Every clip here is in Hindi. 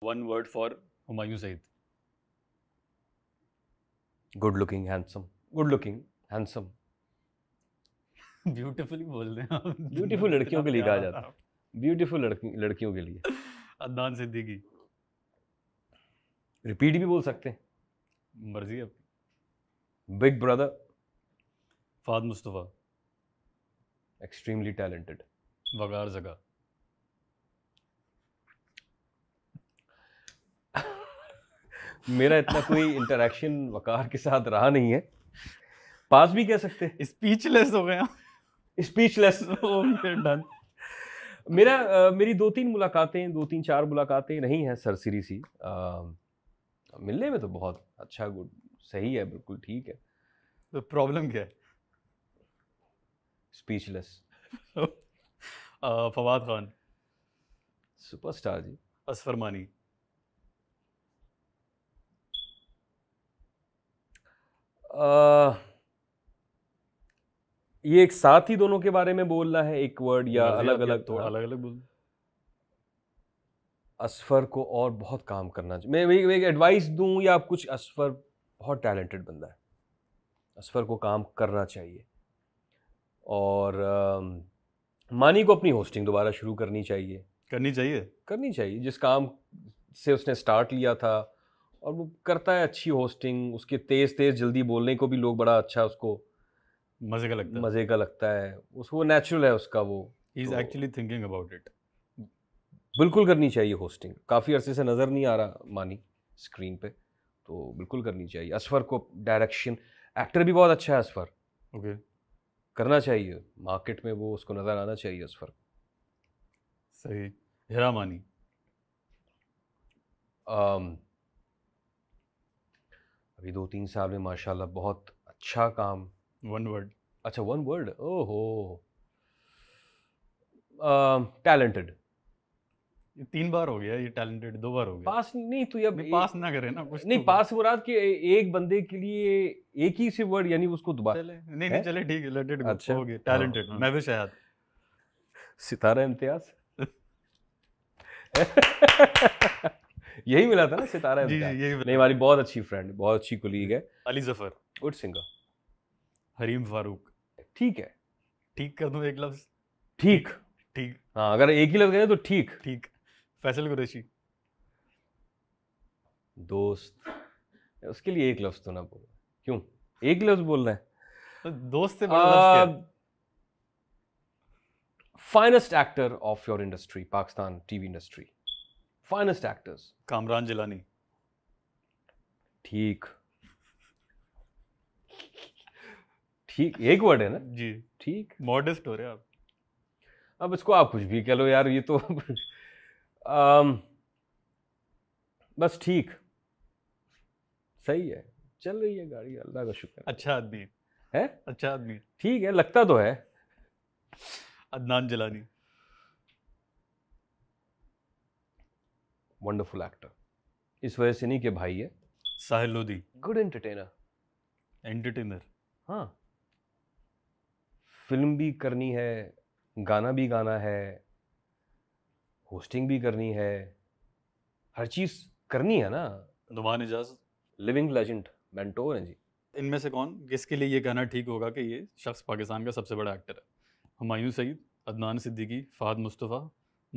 one word for Humayun good looking looking, handsome. Good looking, handsome. Beautifully बोल रहे हैं ब्यूटीफुल लड़कियों के लिए कहा जाता है ब्यूटीफुल लड़की लड़कियों के लिए अदनान सिद्दीकी रिपीट भी बोल सकते हैं मर्जी आपकी big brother Fahad Mustafa extremely talented वगार जगह मेरा इतना कोई इंटरेक्शन वकार के साथ रहा नहीं है पास भी कह सकते स्पीचलेस हो गया स्पीचलेस डन मेरा आ, मेरी दो तीन मुलाकातें दो तीन चार मुलाकातें नहीं हैं सरसरी सी आ, मिलने में तो बहुत अच्छा गुड सही है बिल्कुल ठीक है तो प्रॉब्लम क्या है स्पीचलेस फवाद खान सुपरस्टार जी असफरमानी ये एक साथ ही दोनों के बारे में बोलना है एक वर्ड या अलग अलग तो थोड़ा अलग अलग बोल असफर को और बहुत काम करना मैं वही एडवाइस दूं या आप कुछ असफर बहुत टैलेंटेड बंदा है असफर को काम करना चाहिए और आ, मानी को अपनी होस्टिंग दोबारा शुरू करनी चाहिए करनी चाहिए करनी चाहिए जिस काम से उसने स्टार्ट लिया था और वो करता है अच्छी होस्टिंग उसके तेज़ तेज़ जल्दी बोलने को भी लोग बड़ा अच्छा उसको मज़े का लगता है मज़े का लगता है उसको नेचुरल है उसका वो is actually thinking about it बिल्कुल करनी चाहिए होस्टिंग काफ़ी अरसे से नज़र नहीं आ रहा मानी स्क्रीन पे तो बिल्कुल करनी चाहिए असफर को डायरेक्शन एक्टर भी बहुत अच्छा है असफर ओके okay. करना चाहिए मार्केट में वो उसको नज़र आना चाहिए असफर सही हिरा मानी um, अभी दो तीन साल में माशाल्लाह बहुत अच्छा काम वन वर्ड अच्छा वन वर्ड ओहो टैलेंटेड तीन बार हो गया ये टैलेंटेड दो बार हो गया पास नहीं तो ये पास ना करे ना कुछ नहीं तो पास मुराद कि एक बंदे के लिए एक ही से वर्ड यानी उसको दोबारा नहीं नहीं चले ठीक है लेट इट अच्छा हो गया टैलेंटेड हाँ। मैं भी शायद सितारा इम्तियाज यही मिला था ना सितारा जी जी यही नहीं हमारी बहुत अच्छी फ्रेंड बहुत अच्छी कुलीग है अली जफर गुड सिंगर हरीम फारूक ठीक है ठीक कर दूं एक लफ्ज ठीक ठीक हाँ अगर एक ही लफ्ज कहें तो ठीक ठीक फैसल कुरैशी दोस्त उसके लिए एक लफ्ज तो ना बोलो क्यों एक लफ्ज बोल रहे हैं तो दोस्त से finest actor of your industry Pakistan TV industry finest actors Kamran Jilani ठीक ठीक एक वर्ड है ना जी ठीक मॉडेस्ट हो रहे आप अब इसको आप कुछ भी कह लो यार ये तो आम, बस ठीक सही है चल रही है गाड़ी अल्लाह का शुक्र अच्छा आदमी है अच्छा आदमी ठीक है लगता तो है अदनान जलानी वंडरफुल एक्टर इस वजह से नहीं के भाई है Sahil Lodhi good entertainer entertainer हाँ फिल्म भी करनी है गाना भी गाना है होस्टिंग भी करनी है हर चीज़ करनी है ना Noman Ijaz living legend mentor हैं जी इनमें से कौन किसके लिए ये कहना ठीक होगा कि ये शख्स पाकिस्तान का सबसे बड़ा एक्टर है हमायूं सईद अदनान सिद्दीकी फ़ाद मुस्तफ़ा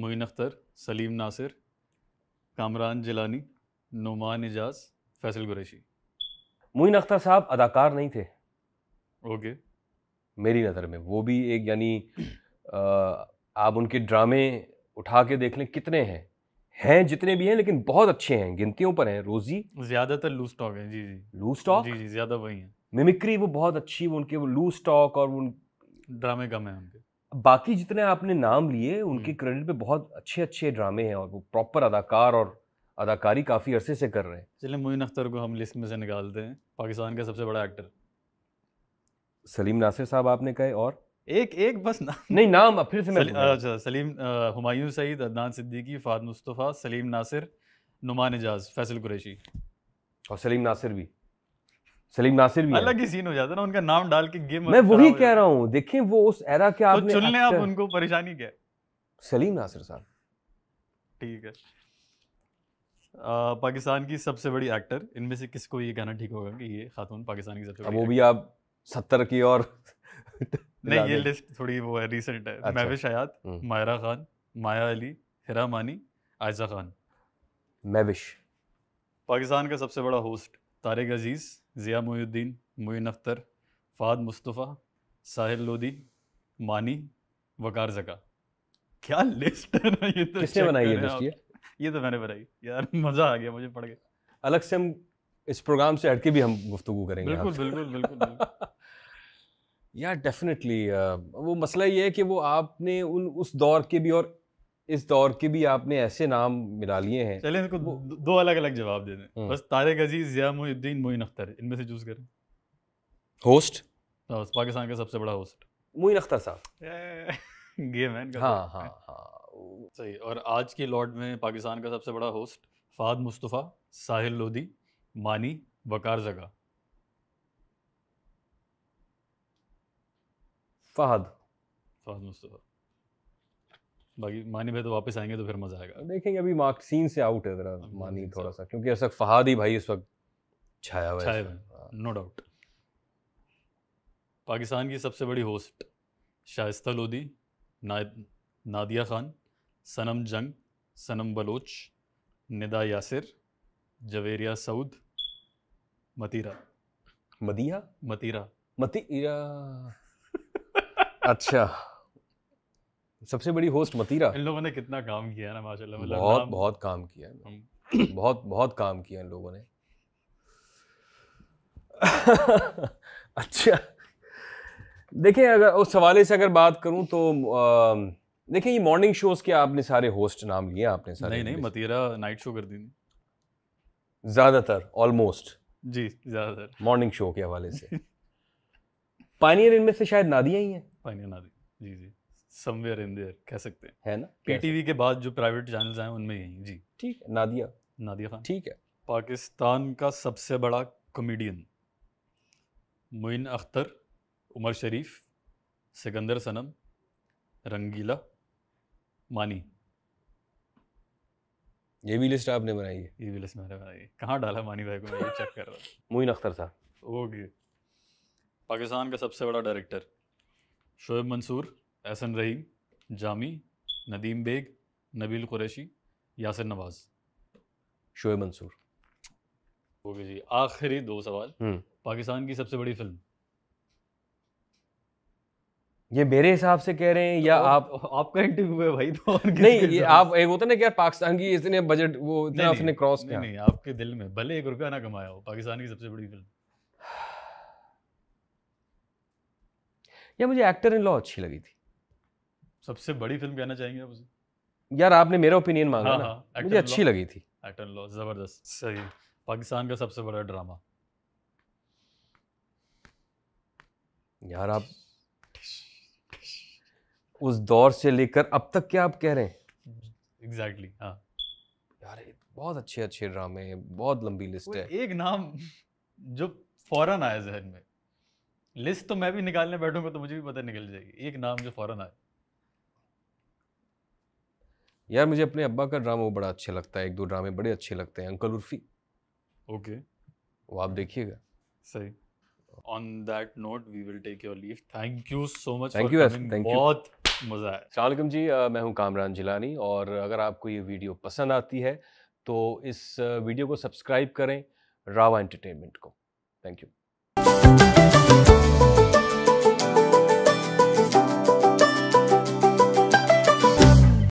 मोइन अख्तर सलीम नासिर कामरान जिलानी नुमान एजाज फैसल कुरैशी मुइन अख्तर साहब अदाकार नहीं थे ओके मेरी नज़र में वो भी एक यानी आप उनके ड्रामे उठा के देख लें कितने हैं हैं जितने भी हैं लेकिन बहुत अच्छे हैं गिनतियों पर हैं रोजी ज़्यादातर लूज टॉक है जी जी लूज टॉक जी जी ज़्यादा वही है मिमिक्री वो बहुत अच्छी वो उनके वो लूज टॉक और उन ड्रामे कम है उनके बाकी जितने आपने नाम लिए उनके क्रेडिट पे बहुत अच्छे अच्छे ड्रामे हैं और वो प्रॉपर अदाकार और अदाकारी काफ़ी अरसे से कर रहे हैं चलिए मोइन अख्तर को हम लिस्ट में से निकाल दें पाकिस्तान का सबसे बड़ा एक्टर सलीम नासिर साहब आपने कहे और एक एक बस नाम नहीं नाम फिर से मैं अच्छा सलीम हुमायूं सईद अदनान सिद्दीकी फाद मुस्तफ़ा सलीम नासिर नुमान एजाज फैसल कुरैशी और सलीम नासिर भी सलीम नासिर भी अलग ही सीन हो जाता ना उनका नाम डाल के गेम मैं वही कह रहा हूँ देखिए वो उस एरा के तो आपने चुन ले आप उनको परेशानी क्या सलीम नासिर साहब ठीक है पाकिस्तान की सबसे बड़ी एक्टर इनमें से किसको ये कहना ठीक होगा कि ये खातून पाकिस्तान की सबसे बड़ी वो भी आप सत्तर की और नहीं ये लिस्ट थोड़ी वो है रिसेंट है अच्छा। महविश हयात हम्म। मायरा खान माया अली हिरा मानी आयजा खान महविश पाकिस्तान का सबसे बड़ा होस्ट तारिक अजीज़ ज़िया मोहुद्दीन मोइन अख्तर फ़ाद मुस्तफ़ा साहिल लोदी मानी वकार जका क्या लिस्ट है ना ये तो किसने बनाई है लिस्ट ये ये तो मैंने बनाई यार मज़ा आ गया मुझे पढ़ के अलग से हम इस प्रोग्राम से हटके भी हम गुफ्तु करेंगे बिल्कुल बिल्कुल, बिल्कुल। यार डेफिनेटली वो मसला ये है कि वो आपने उन उस दौर के भी और इस दौर के भी आपने ऐसे नाम मिला लिए हैं चले इनको दो अलग अलग जवाब दे दें हम्म। बस तारे अजीज जिया मोहिद्दीन मोइन अख्तर इनमें से चूज़ करें होस्ट पाकिस्तान का सबसे बड़ा होस्ट मोइन अख्तर साहब गेम है तो। हाँ हाँ हाँ सही और आज के लॉर्ड में पाकिस्तान का सबसे बड़ा होस्ट फाद मुस्तफ़ा साहिल लोधी मानी वकार जगह फहद फहद मुस्तफ़ा बाकी मानी भाई तो वापस आएंगे तो फिर मजा आएगा देखेंगे अभी मार्कसीन से आउट है जरा मानी थोड़ा सा क्योंकि अरसक फहाद ही भाई इस वक्त छाया हुआ है नो डाउट हाँ। पाकिस्तान की सबसे बड़ी होस्ट शाइस्ता लोधी ना, नादिया खान सनम जंग सनम बलोच निदा यासिर जवेरिया सऊद मतीरा मदिया मतीरा मतीरा अच्छा सबसे बड़ी होस्ट मतीरा इन लोगों ने कितना काम किया ना माशाल्लाह मतलब बहुत बहुत काम किया है बहुत बहुत काम किया इन लोगों ने अच्छा देखें अगर उस हवाले से अगर बात करूं तो देखें ये मॉर्निंग शोज़ के आपने सारे होस्ट नाम लिए आपने सारे नहीं नहीं मतीरा नाइट शो कर दी ज़्यादातर ऑलमोस्ट जी ज़्यादातर मॉर्निंग शो के हवाले से पानियर इनमें से शायद नादिया ही हैं pioneer Nadia ji ji somewhere in there कह सकते हैं है ना पीटीवी के बाद जो प्राइवेट चैनल्स हैं उनमें यही जी ठीक है नादिया नादिया खान ठीक है पाकिस्तान का सबसे बड़ा कॉमेडियन मुइन अख्तर उमर शरीफ सिकंदर सनम रंगीला मानी ये भी लिस्ट आपने बनाई है ये भी लिस्ट मैंने बनाई है कहाँ डाला मानी भाई को मैं ये चेक कर रहा हूँ मुइन अख्तर था ओके पाकिस्तान का सबसे बड़ा डायरेक्टर शोएब मंसूर एहसन रहीम जामी नदीम बेग नबील कुरैशी यासिर नवाज़ शोए मंसूर ओके जी आखिरी दो सवाल हम्म। पाकिस्तान की सबसे बड़ी फिल्म ये मेरे हिसाब से कह रहे हैं या तो आप तो आपका इंटरव्यू है भाई तो और नहीं ये आप एक होता ना कि यार पाकिस्तान की इतने बजट वो इतना उसने क्रॉस किया नहीं, नहीं आपके दिल में भले एक रुपया ना कमाया हो पाकिस्तान की सबसे बड़ी फिल्म या मुझे एक्टर इन लॉ अच्छी लगी थी सबसे बड़ी फिल्म कहना चाहेंगे आप उसे यार आपने मेरा ओपिनियन मांगा हाँ, ना हाँ, मुझे अच्छी लगी थी एटन लॉ जबरदस्त सही पाकिस्तान का सबसे बड़ा ड्रामा यार आप उस दौर से लेकर अब तक क्या आप कह रहे हैं एग्जैक्टली exactly, हाँ यार बहुत अच्छे अच्छे ड्रामे बहुत लंबी लिस्ट है एक नाम जो फौरन आया जहन में लिस्ट तो मैं भी निकालने बैठूंगा तो मुझे भी पता निकल जाएगी एक नाम जो फौरन आया यार मुझे अपने अब्बा का ड्रामा वो बड़ा अच्छा लगता है एक दो ड्रामे बड़े अच्छे लगते हैं अंकल उर्फी ओके okay. वो आप देखिएगा सही on that note we will take your leave thank you so much thank you thank you बहुत मज़ा आया सलामकम जी मैं हूँ कामरान जिलानी और अगर आपको ये वीडियो पसंद आती है तो इस वीडियो को सब्सक्राइब करें रावा एंटरटेनमेंट को थैंक यू